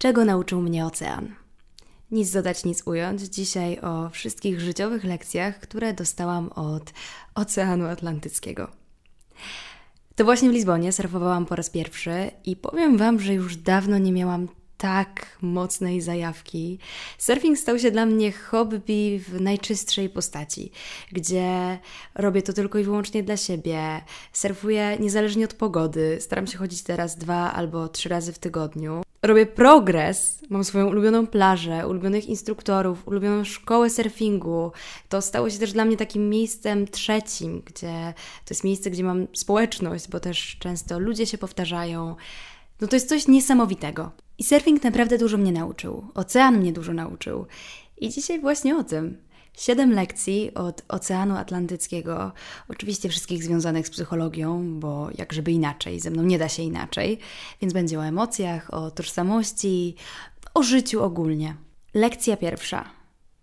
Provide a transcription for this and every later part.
Czego nauczył mnie ocean? Nic dodać, nic ująć. Dzisiaj o wszystkich życiowych lekcjach, które dostałam od Oceanu Atlantyckiego. To właśnie w Lizbonie surfowałam po raz pierwszy i powiem Wam, że już dawno nie miałam tak mocnej zajawki. Surfing stał się dla mnie hobby w najczystszej postaci, gdzie robię to tylko i wyłącznie dla siebie. Surfuję niezależnie od pogody. Staram się chodzić teraz dwa albo trzy razy w tygodniu robię progres, mam swoją ulubioną plażę, ulubionych instruktorów, ulubioną szkołę surfingu. To stało się też dla mnie takim miejscem trzecim, gdzie to jest miejsce, gdzie mam społeczność, bo też często ludzie się powtarzają. No to jest coś niesamowitego. I surfing naprawdę dużo mnie nauczył. Ocean mnie dużo nauczył. I dzisiaj właśnie o tym. Siedem lekcji od Oceanu Atlantyckiego, oczywiście wszystkich związanych z psychologią, bo jak żeby inaczej, ze mną nie da się inaczej, więc będzie o emocjach, o tożsamości, o życiu ogólnie. Lekcja pierwsza.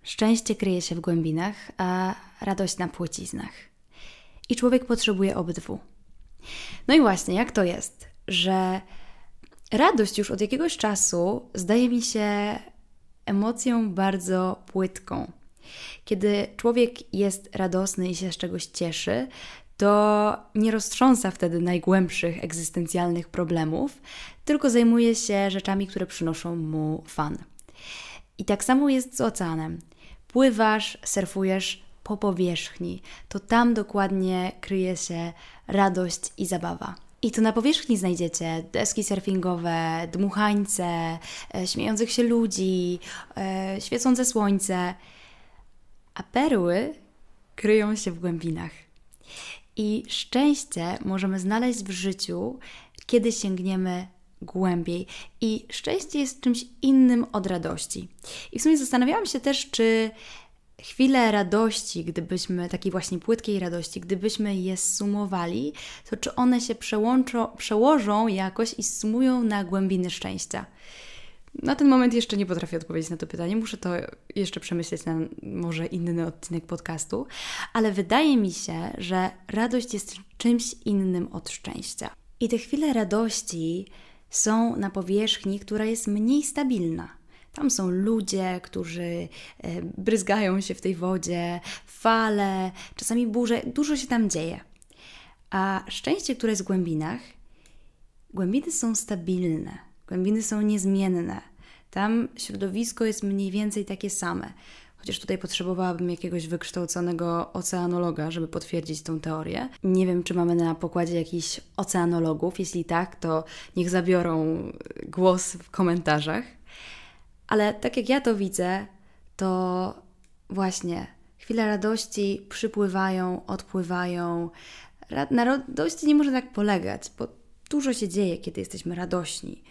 Szczęście kryje się w głębinach, a radość na płciznach. I człowiek potrzebuje obydwu. No i właśnie, jak to jest, że radość już od jakiegoś czasu zdaje mi się emocją bardzo płytką. Kiedy człowiek jest radosny i się z czegoś cieszy, to nie roztrząsa wtedy najgłębszych egzystencjalnych problemów, tylko zajmuje się rzeczami, które przynoszą mu fan. I tak samo jest z oceanem. Pływasz, surfujesz po powierzchni, to tam dokładnie kryje się radość i zabawa. I to na powierzchni znajdziecie deski surfingowe, dmuchańce, e, śmiejących się ludzi, e, świecące słońce a perły kryją się w głębinach. I szczęście możemy znaleźć w życiu, kiedy sięgniemy głębiej. I szczęście jest czymś innym od radości. I w sumie zastanawiałam się też, czy chwile radości, gdybyśmy, takiej właśnie płytkiej radości, gdybyśmy je sumowali, to czy one się przełączą, przełożą jakoś i sumują na głębiny szczęścia. Na ten moment jeszcze nie potrafię odpowiedzieć na to pytanie. Muszę to jeszcze przemyśleć na może inny odcinek podcastu, ale wydaje mi się, że radość jest czymś innym od szczęścia. I te chwile radości są na powierzchni, która jest mniej stabilna. Tam są ludzie, którzy e, bryzgają się w tej wodzie, fale, czasami burze, dużo się tam dzieje. A szczęście, które jest w głębinach, głębiny są stabilne Głębiny są niezmienne. Tam środowisko jest mniej więcej takie same. Chociaż tutaj potrzebowałabym jakiegoś wykształconego oceanologa, żeby potwierdzić tą teorię. Nie wiem, czy mamy na pokładzie jakichś oceanologów. Jeśli tak, to niech zabiorą głos w komentarzach. Ale tak jak ja to widzę, to właśnie chwile radości przypływają, odpływają. na radości nie może tak polegać, bo dużo się dzieje, kiedy jesteśmy radośni.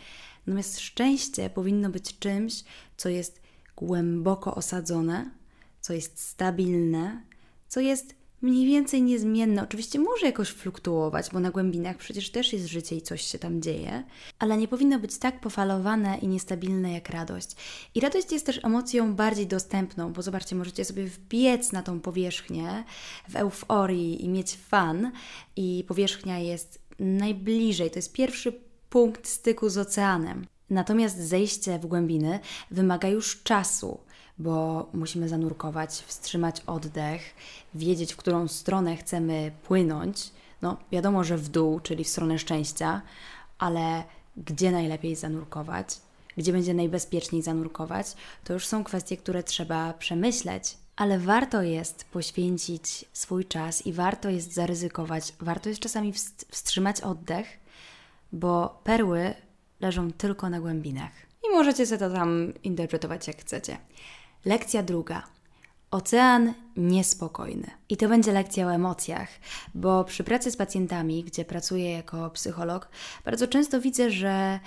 Natomiast szczęście powinno być czymś, co jest głęboko osadzone, co jest stabilne, co jest mniej więcej niezmienne. Oczywiście może jakoś fluktuować, bo na głębinach przecież też jest życie i coś się tam dzieje, ale nie powinno być tak pofalowane i niestabilne jak radość. I radość jest też emocją bardziej dostępną, bo zobaczcie, możecie sobie wbiec na tą powierzchnię w euforii i mieć fan, i powierzchnia jest najbliżej. To jest pierwszy punkt styku z oceanem. Natomiast zejście w głębiny wymaga już czasu, bo musimy zanurkować, wstrzymać oddech, wiedzieć, w którą stronę chcemy płynąć. No, wiadomo, że w dół, czyli w stronę szczęścia, ale gdzie najlepiej zanurkować, gdzie będzie najbezpieczniej zanurkować, to już są kwestie, które trzeba przemyśleć. Ale warto jest poświęcić swój czas i warto jest zaryzykować, warto jest czasami wstrzymać oddech bo perły leżą tylko na głębinach. I możecie sobie to tam interpretować jak chcecie. Lekcja druga. Ocean niespokojny. I to będzie lekcja o emocjach, bo przy pracy z pacjentami, gdzie pracuję jako psycholog, bardzo często widzę, że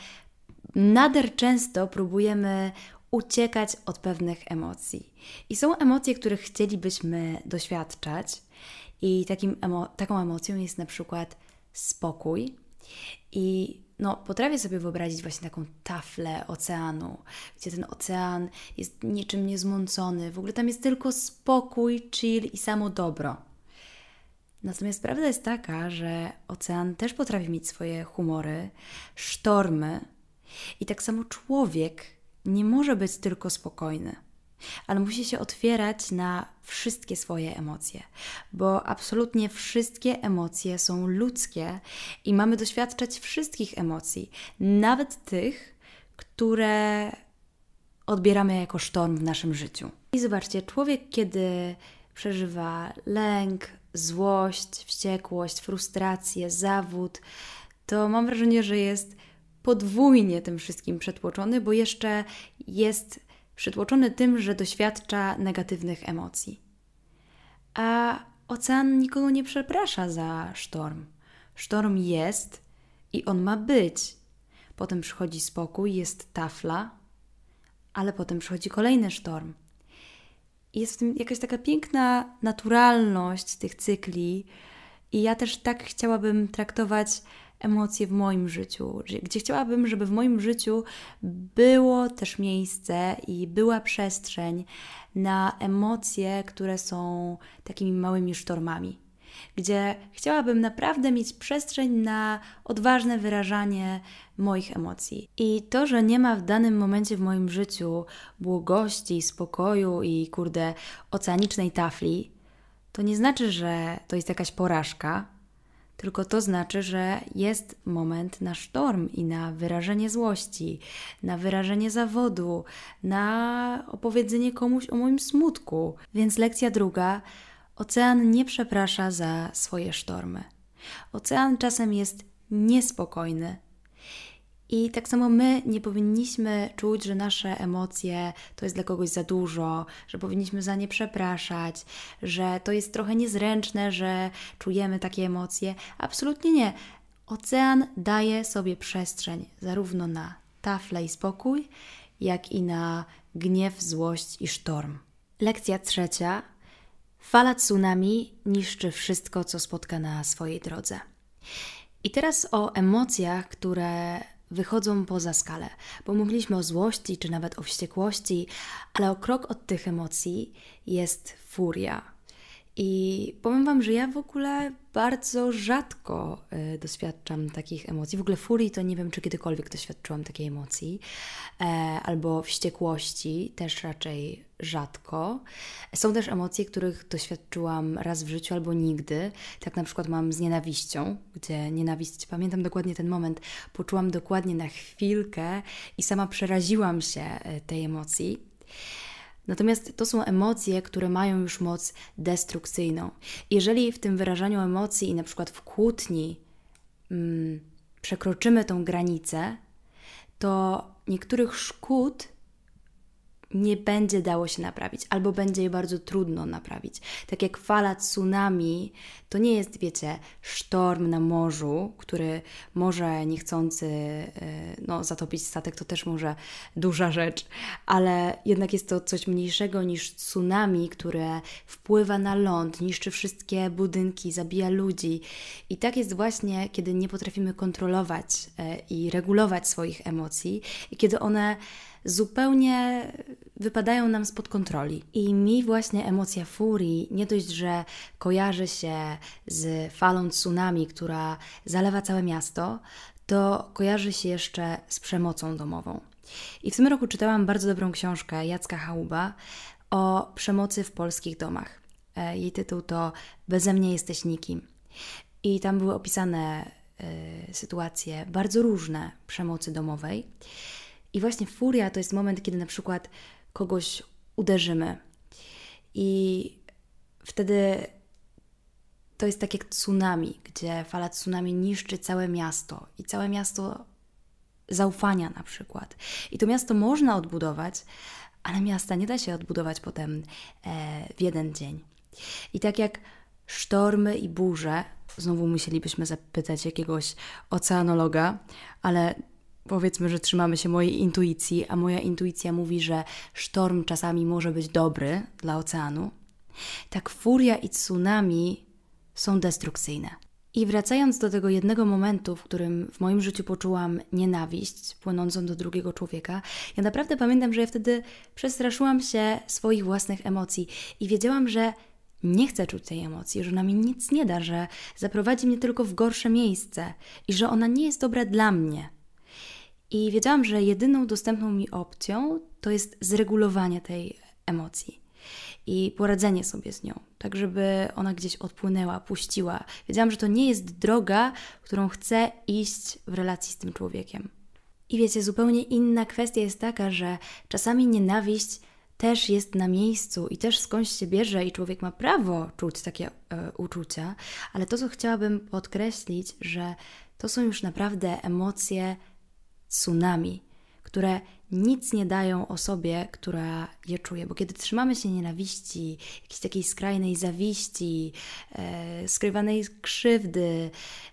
nader często próbujemy uciekać od pewnych emocji. I są emocje, których chcielibyśmy doświadczać, i takim emo taką emocją jest na przykład spokój, i no, potrafię sobie wyobrazić właśnie taką taflę oceanu, gdzie ten ocean jest niczym niezmącony, w ogóle tam jest tylko spokój, chill i samo dobro. Natomiast prawda jest taka, że ocean też potrafi mieć swoje humory, sztormy, i tak samo człowiek nie może być tylko spokojny ale musi się otwierać na wszystkie swoje emocje, bo absolutnie wszystkie emocje są ludzkie i mamy doświadczać wszystkich emocji, nawet tych, które odbieramy jako sztorm w naszym życiu. I zobaczcie, człowiek, kiedy przeżywa lęk, złość, wściekłość, frustrację, zawód, to mam wrażenie, że jest podwójnie tym wszystkim przetłoczony, bo jeszcze jest przytłoczony tym, że doświadcza negatywnych emocji. A ocean nikogo nie przeprasza za sztorm. Sztorm jest i on ma być. Potem przychodzi spokój, jest tafla, ale potem przychodzi kolejny sztorm. Jest w tym jakaś taka piękna naturalność tych cykli, i ja też tak chciałabym traktować emocje w moim życiu, gdzie chciałabym, żeby w moim życiu było też miejsce i była przestrzeń na emocje, które są takimi małymi sztormami, gdzie chciałabym naprawdę mieć przestrzeń na odważne wyrażanie moich emocji. I to, że nie ma w danym momencie w moim życiu błogości, spokoju i kurde oceanicznej tafli, to nie znaczy, że to jest jakaś porażka tylko to znaczy, że jest moment na sztorm i na wyrażenie złości, na wyrażenie zawodu, na opowiedzenie komuś o moim smutku. Więc lekcja druga: ocean nie przeprasza za swoje sztormy. Ocean czasem jest niespokojny, i tak samo my nie powinniśmy czuć, że nasze emocje to jest dla kogoś za dużo, że powinniśmy za nie przepraszać, że to jest trochę niezręczne, że czujemy takie emocje. Absolutnie nie. Ocean daje sobie przestrzeń zarówno na tafle i spokój, jak i na gniew, złość i sztorm. Lekcja trzecia. Fala tsunami niszczy wszystko, co spotka na swojej drodze. I teraz o emocjach, które wychodzą poza skalę, bo mówiliśmy o złości czy nawet o wściekłości, ale o krok od tych emocji jest furia. I powiem Wam, że ja w ogóle bardzo rzadko y, doświadczam takich emocji. W ogóle furii to nie wiem, czy kiedykolwiek doświadczyłam takiej emocji, e, albo wściekłości też raczej rzadko. Są też emocje, których doświadczyłam raz w życiu albo nigdy. Tak na przykład mam z nienawiścią, gdzie nienawiść, pamiętam dokładnie ten moment, poczułam dokładnie na chwilkę i sama przeraziłam się e, tej emocji. Natomiast to są emocje, które mają już moc destrukcyjną. Jeżeli w tym wyrażaniu emocji i na przykład w kłótni mm, przekroczymy tą granicę, to niektórych szkód nie będzie dało się naprawić, albo będzie je bardzo trudno naprawić. Tak jak fala tsunami, to nie jest, wiecie, sztorm na morzu, który może niechcący e, no, zatopić statek, to też może duża rzecz, ale jednak jest to coś mniejszego niż tsunami, które wpływa na ląd, niszczy wszystkie budynki, zabija ludzi. I tak jest właśnie, kiedy nie potrafimy kontrolować e, i regulować swoich emocji, i kiedy one zupełnie wypadają nam spod kontroli. I mi właśnie emocja furii, nie dość, że kojarzy się z falą tsunami, która zalewa całe miasto, to kojarzy się jeszcze z przemocą domową. I w tym roku czytałam bardzo dobrą książkę Jacka Hałuba o przemocy w polskich domach. E, jej tytuł to Beze mnie jesteś nikim. I tam były opisane y, sytuacje bardzo różne przemocy domowej. I właśnie furia to jest moment, kiedy na przykład kogoś uderzymy. I wtedy to jest tak jak tsunami, gdzie fala tsunami niszczy całe miasto i całe miasto zaufania na przykład. I to miasto można odbudować, ale miasta nie da się odbudować potem e, w jeden dzień. I tak jak sztormy i burze, znowu musielibyśmy zapytać jakiegoś oceanologa, ale powiedzmy, że trzymamy się mojej intuicji, a moja intuicja mówi, że sztorm czasami może być dobry dla oceanu, tak furia i tsunami są destrukcyjne. I wracając do tego jednego momentu, w którym w moim życiu poczułam nienawiść płynącą do drugiego człowieka, ja naprawdę pamiętam, że ja wtedy przestraszyłam się swoich własnych emocji i wiedziałam, że nie chcę czuć tej emocji, że ona mi nic nie da, że zaprowadzi mnie tylko w gorsze miejsce i że ona nie jest dobra dla mnie. I wiedziałam, że jedyną dostępną mi opcją to jest zregulowanie tej emocji i poradzenie sobie z nią, tak żeby ona gdzieś odpłynęła, puściła. Wiedziałam, że to nie jest droga, którą chcę iść w relacji z tym człowiekiem. I wiecie, zupełnie inna kwestia jest taka, że czasami nienawiść też jest na miejscu i też skądś się bierze, i człowiek ma prawo czuć takie e, uczucia, ale to, co chciałabym podkreślić, że to są już naprawdę emocje tsunami, które nic nie dają osobie, która je czuje. Bo kiedy trzymamy się nienawiści, jakiejś takiej skrajnej zawiści, e, skrywanej krzywdy,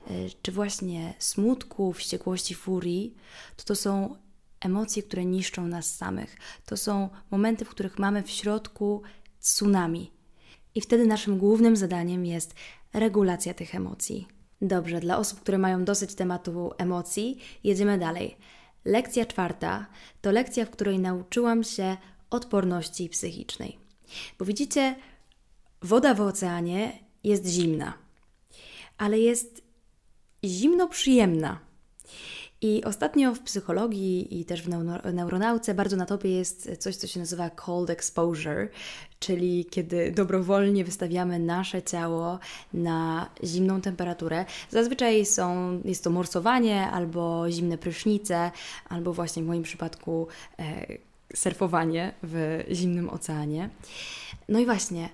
e, czy właśnie smutku, wściekłości, furii, to to są emocje, które niszczą nas samych. To są momenty, w których mamy w środku tsunami. I wtedy naszym głównym zadaniem jest regulacja tych emocji. Dobrze, dla osób, które mają dosyć tematu emocji, jedziemy dalej. Lekcja czwarta to lekcja, w której nauczyłam się odporności psychicznej. Bo widzicie, woda w oceanie jest zimna, ale jest zimno przyjemna. I ostatnio w psychologii i też w neuronauce bardzo na topie jest coś, co się nazywa cold exposure, czyli kiedy dobrowolnie wystawiamy nasze ciało na zimną temperaturę. Zazwyczaj są, jest to morsowanie albo zimne prysznice, albo właśnie w moim przypadku e, surfowanie w zimnym oceanie. No i właśnie.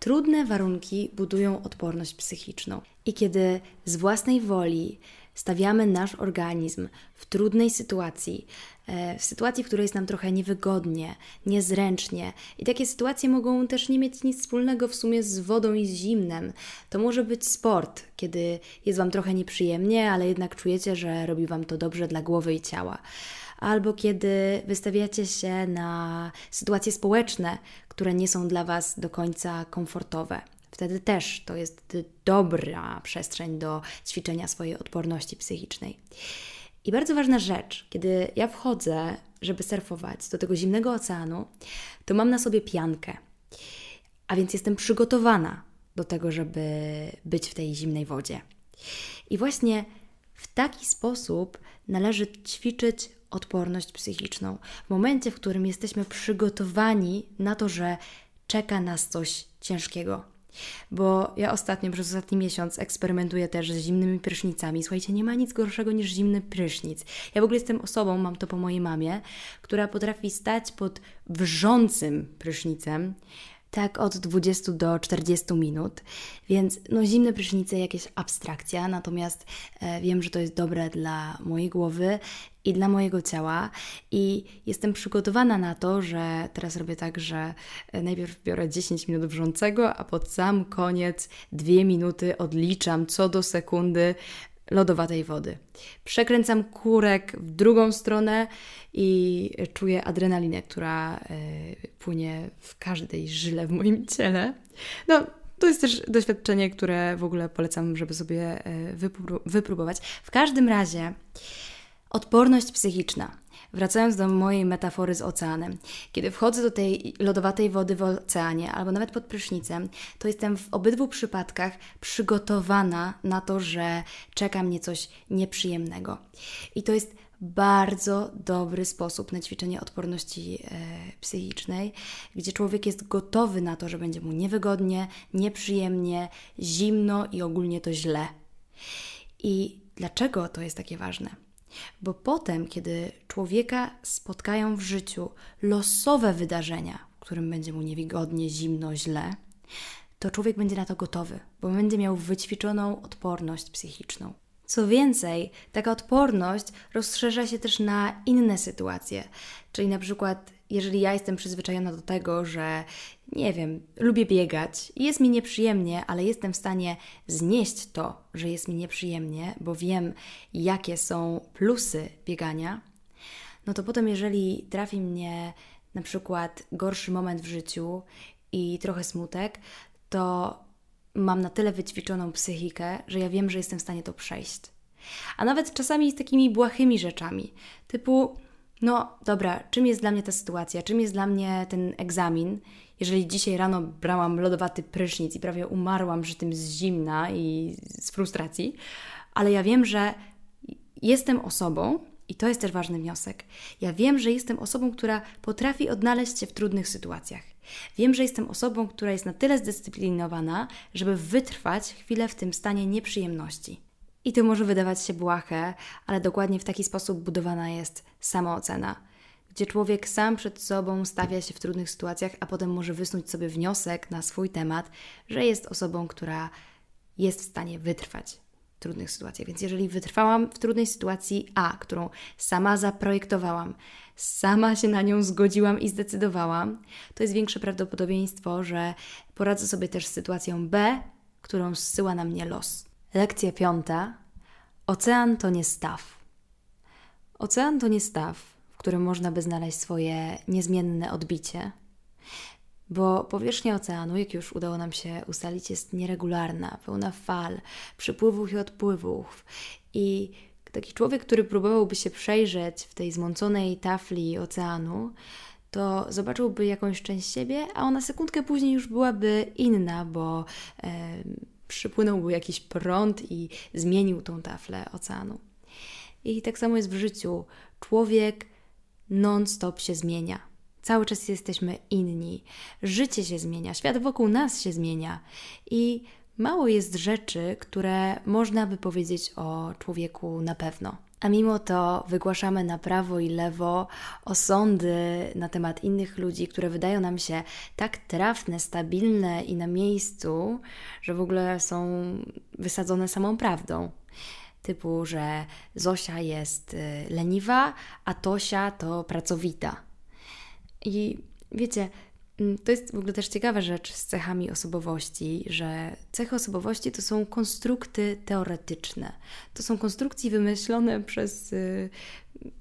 Trudne warunki budują odporność psychiczną. I kiedy z własnej woli stawiamy nasz organizm w trudnej sytuacji, e, w sytuacji, w której jest nam trochę niewygodnie, niezręcznie. I takie sytuacje mogą też nie mieć nic wspólnego w sumie z wodą i z zimnem. To może być sport, kiedy jest Wam trochę nieprzyjemnie, ale jednak czujecie, że robi Wam to dobrze dla głowy i ciała. Albo kiedy wystawiacie się na sytuacje społeczne, które nie są dla Was do końca komfortowe wtedy też to jest dobra przestrzeń do ćwiczenia swojej odporności psychicznej. I bardzo ważna rzecz, kiedy ja wchodzę, żeby surfować do tego zimnego oceanu, to mam na sobie piankę. A więc jestem przygotowana do tego, żeby być w tej zimnej wodzie. I właśnie w taki sposób należy ćwiczyć odporność psychiczną. W momencie, w którym jesteśmy przygotowani na to, że czeka nas coś ciężkiego, bo ja ostatnio, przez ostatni miesiąc eksperymentuję też z zimnymi prysznicami. Słuchajcie, nie ma nic gorszego niż zimny prysznic. Ja w ogóle jestem osobą, mam to po mojej mamie, która potrafi stać pod wrzącym prysznicem tak od 20 do 40 minut, więc no zimne prysznice jakieś abstrakcja, natomiast e, wiem, że to jest dobre dla mojej głowy, i dla mojego ciała. I jestem przygotowana na to, że teraz robię tak, że e, najpierw biorę 10 minut wrzącego, a pod sam koniec 2 minuty odliczam co do sekundy lodowatej wody. Przekręcam kurek w drugą stronę i czuję adrenalinę, która e, płynie w każdej żyle w moim ciele. No, to jest też doświadczenie, które w ogóle polecam, żeby sobie e, wypró wypróbować. W każdym razie Odporność psychiczna. Wracając do mojej metafory z oceanem, kiedy wchodzę do tej lodowatej wody w oceanie albo nawet pod prysznicem, to jestem w obydwu przypadkach przygotowana na to, że czeka mnie coś nieprzyjemnego. I to jest bardzo dobry sposób na ćwiczenie odporności e, psychicznej, gdzie człowiek jest gotowy na to, że będzie mu niewygodnie, nieprzyjemnie, zimno i ogólnie to źle. I dlaczego to jest takie ważne? Bo potem, kiedy człowieka spotkają w życiu losowe wydarzenia, w którym będzie mu niewygodnie, zimno, źle, to człowiek będzie na to gotowy, bo będzie miał wyćwiczoną odporność psychiczną. Co więcej, taka odporność rozszerza się też na inne sytuacje, czyli na przykład jeżeli ja jestem przyzwyczajona do tego, że nie wiem, lubię biegać i jest mi nieprzyjemnie, ale jestem w stanie znieść to, że jest mi nieprzyjemnie, bo wiem, jakie są plusy biegania, no to potem, jeżeli trafi mnie na przykład gorszy moment w życiu i trochę smutek, to mam na tyle wyćwiczoną psychikę, że ja wiem, że jestem w stanie to przejść. A nawet czasami z takimi błahymi rzeczami, typu no dobra, czym jest dla mnie ta sytuacja, czym jest dla mnie ten egzamin, jeżeli dzisiaj rano brałam lodowaty prysznic i prawie umarłam że tym z zimna i z frustracji, ale ja wiem, że jestem osobą, i to jest też ważny wniosek. Ja wiem, że jestem osobą, która potrafi odnaleźć się w trudnych sytuacjach. Wiem, że jestem osobą, która jest na tyle zdyscyplinowana, żeby wytrwać chwilę w tym stanie nieprzyjemności. I to może wydawać się błahe, ale dokładnie w taki sposób budowana jest samoocena, gdzie człowiek sam przed sobą stawia się w trudnych sytuacjach, a potem może wysnuć sobie wniosek na swój temat, że jest osobą, która jest w stanie wytrwać w trudnych sytuacjach. Więc jeżeli wytrwałam w trudnej sytuacji A, którą sama zaprojektowałam, sama się na nią zgodziłam i zdecydowałam, to jest większe prawdopodobieństwo, że poradzę sobie też z sytuacją B, którą zsyła na mnie los. Lekcja piąta. Ocean to nie staw. Ocean to nie staw, w którym można by znaleźć swoje niezmienne odbicie, bo powierzchnia oceanu, jak już udało nam się ustalić, jest nieregularna, pełna fal, przypływów i odpływów. I taki człowiek, który próbowałby się przejrzeć w tej zmąconej tafli oceanu, to zobaczyłby jakąś część siebie, a ona sekundkę później już byłaby inna, bo. Yy, Przypłynąłby jakiś prąd i zmienił tą taflę oceanu. I tak samo jest w życiu. Człowiek non-stop się zmienia. Cały czas jesteśmy inni. Życie się zmienia, świat wokół nas się zmienia. I mało jest rzeczy, które można by powiedzieć o człowieku na pewno. A mimo to wygłaszamy na prawo i lewo osądy na temat innych ludzi, które wydają nam się tak trafne, stabilne i na miejscu, że w ogóle są wysadzone samą prawdą. Typu, że Zosia jest y, leniwa, a Tosia to pracowita. I wiecie, Mm, to jest w ogóle też ciekawa rzecz z cechami osobowości, że cechy osobowości to są konstrukty teoretyczne. To są konstrukcje wymyślone przez y,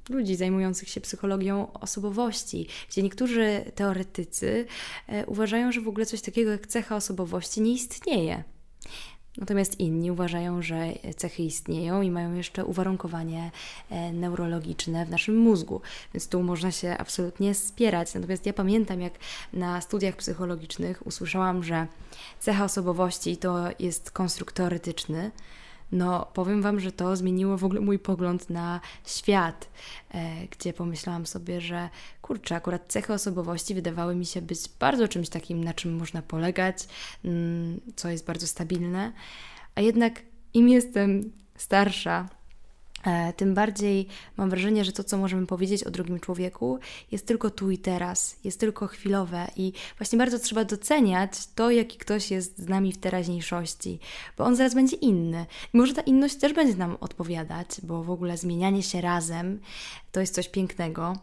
ludzi zajmujących się psychologią osobowości, gdzie niektórzy teoretycy e, uważają, że w ogóle coś takiego jak cecha osobowości nie istnieje. Natomiast inni uważają, że cechy istnieją i mają jeszcze uwarunkowanie e, neurologiczne w naszym mózgu, więc tu można się absolutnie spierać. Natomiast ja pamiętam, jak na studiach psychologicznych usłyszałam, że cecha osobowości to jest konstrukt teoretyczny, no powiem Wam, że to zmieniło w ogóle mój pogląd na świat, e, gdzie pomyślałam sobie, że kurczę, akurat cechy osobowości wydawały mi się być bardzo czymś takim, na czym można polegać, mm, co jest bardzo stabilne, a jednak im jestem starsza, E, tym bardziej mam wrażenie, że to, co możemy powiedzieć o drugim człowieku, jest tylko tu i teraz, jest tylko chwilowe i właśnie bardzo trzeba doceniać to, jaki ktoś jest z nami w teraźniejszości, bo on zaraz będzie inny. może ta inność też będzie nam odpowiadać, bo w ogóle zmienianie się razem to jest coś pięknego.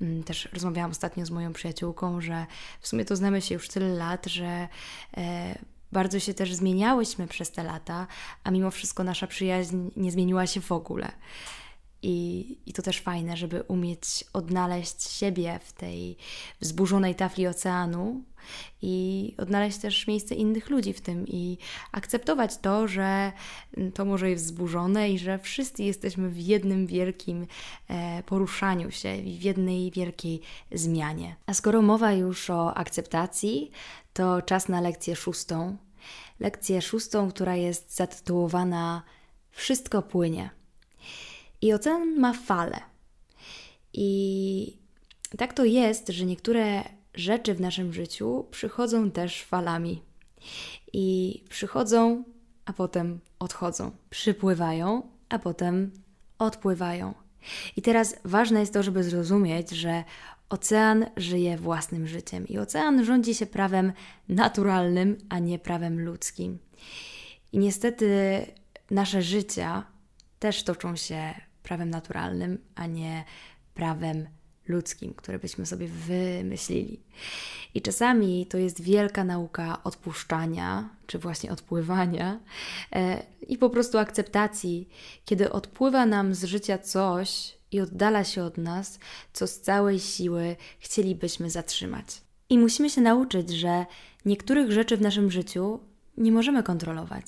Mm, też rozmawiałam ostatnio z moją przyjaciółką, że w sumie to znamy się już tyle lat, że. E, bardzo się też zmieniałyśmy przez te lata, a mimo wszystko nasza przyjaźń nie zmieniła się w ogóle. I, I to też fajne, żeby umieć odnaleźć siebie w tej wzburzonej tafli oceanu i odnaleźć też miejsce innych ludzi w tym i akceptować to, że to może jest wzburzone i że wszyscy jesteśmy w jednym wielkim e, poruszaniu się, w jednej wielkiej zmianie. A skoro mowa już o akceptacji, to czas na lekcję szóstą. Lekcję szóstą, która jest zatytułowana Wszystko płynie. I ocean ma fale. I tak to jest, że niektóre rzeczy w naszym życiu przychodzą też falami. I przychodzą, a potem odchodzą. Przypływają, a potem odpływają. I teraz ważne jest to, żeby zrozumieć, że Ocean żyje własnym życiem i ocean rządzi się prawem naturalnym, a nie prawem ludzkim. I niestety nasze życia też toczą się prawem naturalnym, a nie prawem ludzkim, które byśmy sobie wymyślili. I czasami to jest wielka nauka odpuszczania, czy właśnie odpływania e, i po prostu akceptacji, kiedy odpływa nam z życia coś, i oddala się od nas, co z całej siły chcielibyśmy zatrzymać. I musimy się nauczyć, że niektórych rzeczy w naszym życiu nie możemy kontrolować.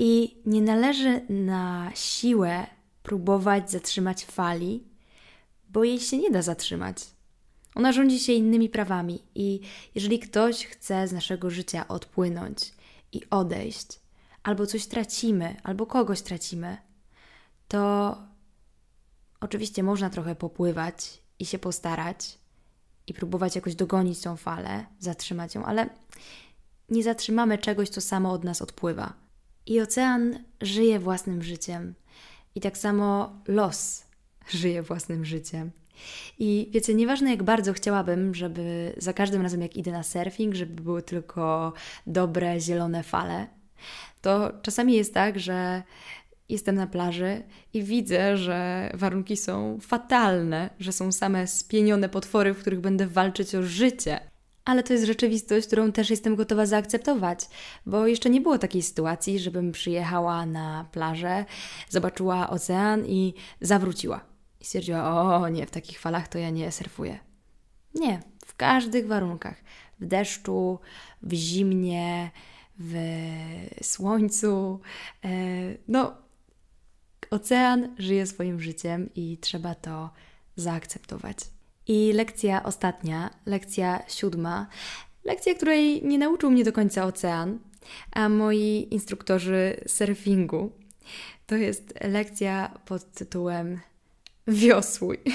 I nie należy na siłę próbować zatrzymać fali, bo jej się nie da zatrzymać. Ona rządzi się innymi prawami, i jeżeli ktoś chce z naszego życia odpłynąć i odejść, albo coś tracimy, albo kogoś tracimy, to Oczywiście można trochę popływać i się postarać i próbować jakoś dogonić tą falę, zatrzymać ją, ale nie zatrzymamy czegoś, co samo od nas odpływa. I ocean żyje własnym życiem. I tak samo los żyje własnym życiem. I wiecie, nieważne jak bardzo chciałabym, żeby za każdym razem jak idę na surfing, żeby były tylko dobre, zielone fale, to czasami jest tak, że Jestem na plaży i widzę, że warunki są fatalne, że są same spienione potwory, w których będę walczyć o życie. Ale to jest rzeczywistość, którą też jestem gotowa zaakceptować, bo jeszcze nie było takiej sytuacji, żebym przyjechała na plażę, zobaczyła ocean i zawróciła. I stwierdziła: O nie, w takich falach to ja nie surfuję. Nie, w każdych warunkach w deszczu, w zimnie, w słońcu. E, no, Ocean żyje swoim życiem i trzeba to zaakceptować. I lekcja ostatnia, lekcja siódma, lekcja, której nie nauczył mnie do końca ocean, a moi instruktorzy surfingu. To jest lekcja pod tytułem Wiosłuj.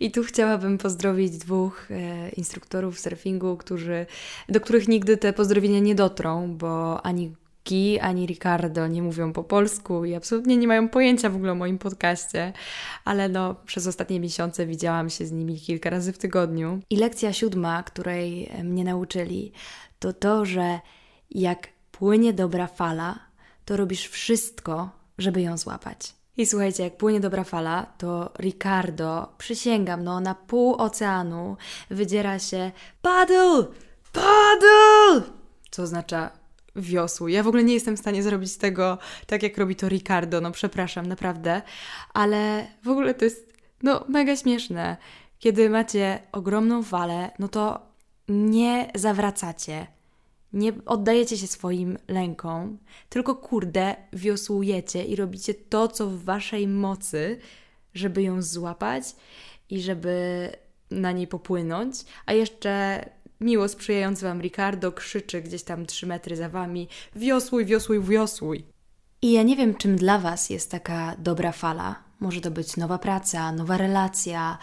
I tu chciałabym pozdrowić dwóch e, instruktorów surfingu, którzy, do których nigdy te pozdrowienia nie dotrą, bo ani Ki ani Ricardo nie mówią po polsku i absolutnie nie mają pojęcia w ogóle o moim podcaście, ale no, przez ostatnie miesiące widziałam się z nimi kilka razy w tygodniu. I lekcja siódma, której mnie nauczyli, to to, że jak płynie dobra fala, to robisz wszystko, żeby ją złapać. I słuchajcie, jak płynie dobra fala, to Ricardo, przysięgam, no na pół oceanu wydziera się paddle, paddle, co oznacza wiosł. Ja w ogóle nie jestem w stanie zrobić tego tak, jak robi to Ricardo, no przepraszam, naprawdę, ale w ogóle to jest no mega śmieszne. Kiedy macie ogromną falę, no to nie zawracacie, nie oddajecie się swoim lękom, tylko kurde, wiosłujecie i robicie to, co w waszej mocy, żeby ją złapać i żeby na niej popłynąć, a jeszcze Miło sprzyjając wam Ricardo krzyczy gdzieś tam trzy metry za wami: wiosłuj, wiosłuj, wiosłuj. I ja nie wiem, czym dla was jest taka dobra fala. Może to być nowa praca, nowa relacja,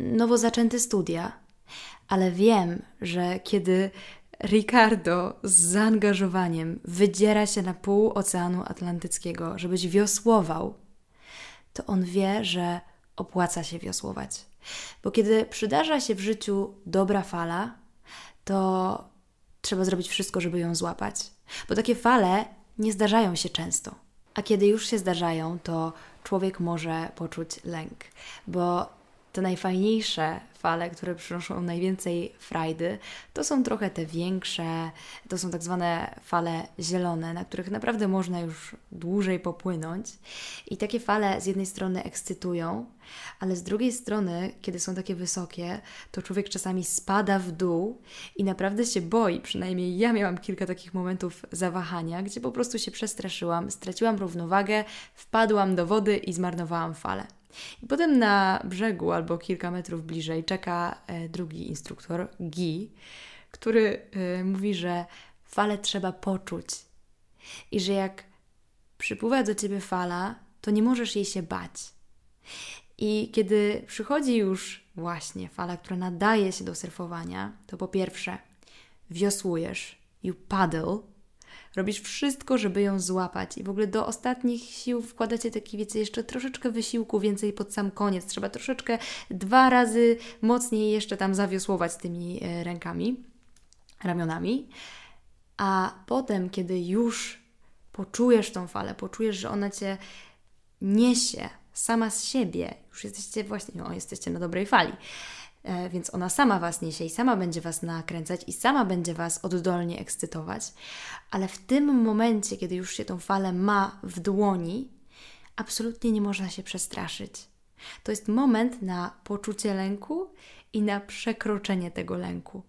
nowo zaczęte studia. Ale wiem, że kiedy Ricardo z zaangażowaniem wydziera się na pół Oceanu Atlantyckiego, żebyś wiosłował, to on wie, że opłaca się wiosłować. Bo kiedy przydarza się w życiu dobra fala, to trzeba zrobić wszystko, żeby ją złapać. Bo takie fale nie zdarzają się często. A kiedy już się zdarzają, to człowiek może poczuć lęk, bo te najfajniejsze fale, które przynoszą najwięcej frajdy, to są trochę te większe, to są tak zwane fale zielone, na których naprawdę można już dłużej popłynąć. I takie fale z jednej strony ekscytują, ale z drugiej strony, kiedy są takie wysokie, to człowiek czasami spada w dół i naprawdę się boi. Przynajmniej ja miałam kilka takich momentów zawahania, gdzie po prostu się przestraszyłam, straciłam równowagę, wpadłam do wody i zmarnowałam falę. I potem na brzegu albo kilka metrów bliżej czeka e, drugi instruktor, Gi, który e, mówi, że fale trzeba poczuć i że jak przypływa do ciebie fala, to nie możesz jej się bać. I kiedy przychodzi już właśnie fala, która nadaje się do surfowania, to po pierwsze wiosłujesz, you paddle, Robisz wszystko, żeby ją złapać i w ogóle do ostatnich sił wkładacie taki, wiecie, jeszcze troszeczkę wysiłku więcej pod sam koniec. Trzeba troszeczkę dwa razy mocniej jeszcze tam zawiosłować tymi e, rękami, ramionami. A potem, kiedy już poczujesz tą falę, poczujesz, że ona cię niesie sama z siebie, już jesteście właśnie, o, jesteście na dobrej fali E, więc ona sama Was niesie i sama będzie Was nakręcać i sama będzie Was oddolnie ekscytować, ale w tym momencie, kiedy już się tą falę ma w dłoni, absolutnie nie można się przestraszyć. To jest moment na poczucie lęku i na przekroczenie tego lęku.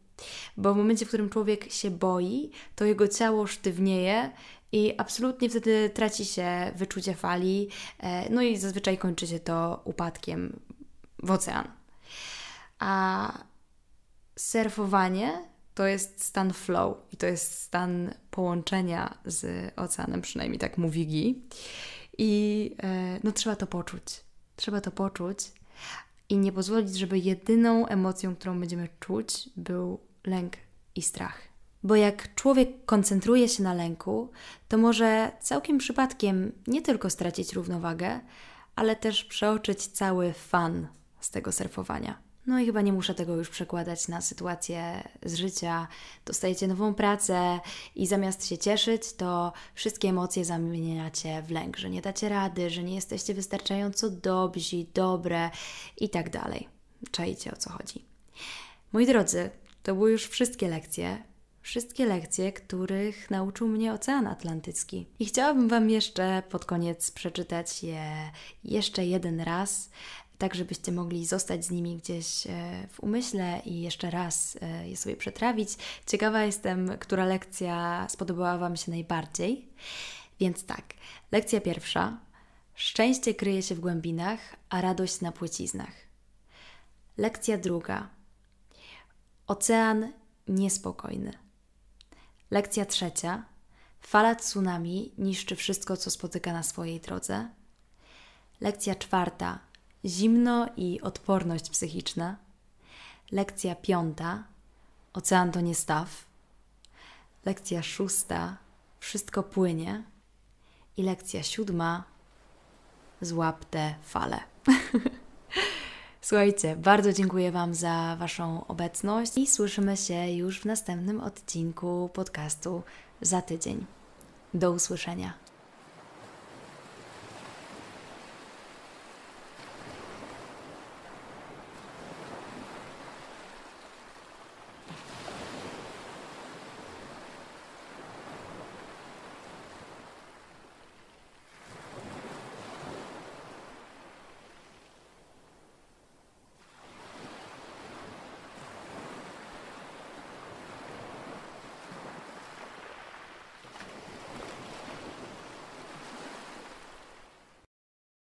Bo w momencie, w którym człowiek się boi, to jego ciało sztywnieje i absolutnie wtedy traci się wyczucie fali, e, no i zazwyczaj kończy się to upadkiem w ocean. A surfowanie to jest stan flow i to jest stan połączenia z oceanem, przynajmniej tak mówi Gi. I e, no, trzeba to poczuć. Trzeba to poczuć i nie pozwolić, żeby jedyną emocją, którą będziemy czuć, był lęk i strach. Bo jak człowiek koncentruje się na lęku, to może całkiem przypadkiem nie tylko stracić równowagę, ale też przeoczyć cały fan z tego surfowania. No i chyba nie muszę tego już przekładać na sytuację z życia. Dostajecie nową pracę i zamiast się cieszyć, to wszystkie emocje zamieniacie w lęk, że nie dacie rady, że nie jesteście wystarczająco dobrzy, dobre i tak dalej. Czajcie o co chodzi. Moi drodzy, to były już wszystkie lekcje. Wszystkie lekcje, których nauczył mnie Ocean Atlantycki. I chciałabym Wam jeszcze pod koniec przeczytać je jeszcze jeden raz, tak żebyście mogli zostać z nimi gdzieś e, w umyśle i jeszcze raz e, je sobie przetrawić. Ciekawa jestem, która lekcja spodobała Wam się najbardziej. Więc tak, lekcja pierwsza. Szczęście kryje się w głębinach, a radość na płyciznach. Lekcja druga. Ocean niespokojny. Lekcja trzecia. Fala tsunami niszczy wszystko, co spotyka na swojej drodze. Lekcja czwarta zimno i odporność psychiczna. Lekcja piąta ocean to nie staw. Lekcja szósta wszystko płynie. I lekcja siódma złap te fale. Słuchajcie, bardzo dziękuję Wam za Waszą obecność i słyszymy się już w następnym odcinku podcastu za tydzień. Do usłyszenia.